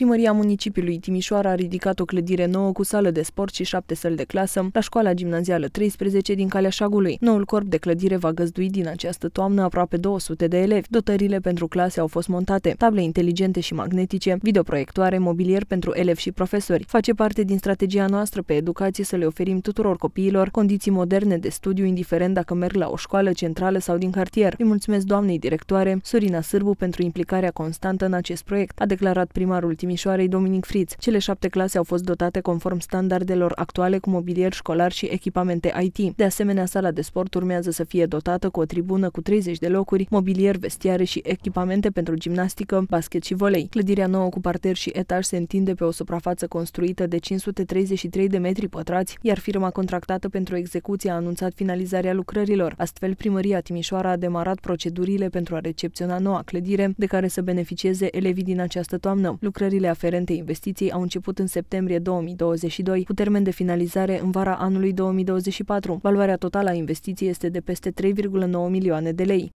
Primăria municipiului Timișoara a ridicat o clădire nouă cu sală de sport și șapte săli de clasă la școala gimnazială 13 din Calea Șagului. Noul corp de clădire va găzdui din această toamnă aproape 200 de elevi. Dotările pentru clase au fost montate, table inteligente și magnetice, videoproiectoare, mobilier pentru elevi și profesori. Face parte din strategia noastră pe educație să le oferim tuturor copiilor condiții moderne de studiu, indiferent dacă merg la o școală centrală sau din cartier. Îi mulțumesc doamnei directoare Sorina Sârbu pentru implicarea constantă în acest proiect, a declarat primarul Timișoara. Timișoarei Dominic Friț. Cele șapte clase au fost dotate conform standardelor actuale cu mobilier școlar și echipamente IT. De asemenea, sala de sport urmează să fie dotată cu o tribună cu 30 de locuri, mobilier, vestiare și echipamente pentru gimnastică, basket și volei. Clădirea nouă cu parter și etaj se întinde pe o suprafață construită de 533 de metri pătrați, iar firma contractată pentru execuție a anunțat finalizarea lucrărilor. Astfel, primăria Timișoara a demarat procedurile pentru a recepționa noua clădire, de care să beneficieze elevii din această toamnă. Lucrările lucrările aferente investiției au început în septembrie 2022, cu termen de finalizare în vara anului 2024. Valoarea totală a investiției este de peste 3,9 milioane de lei.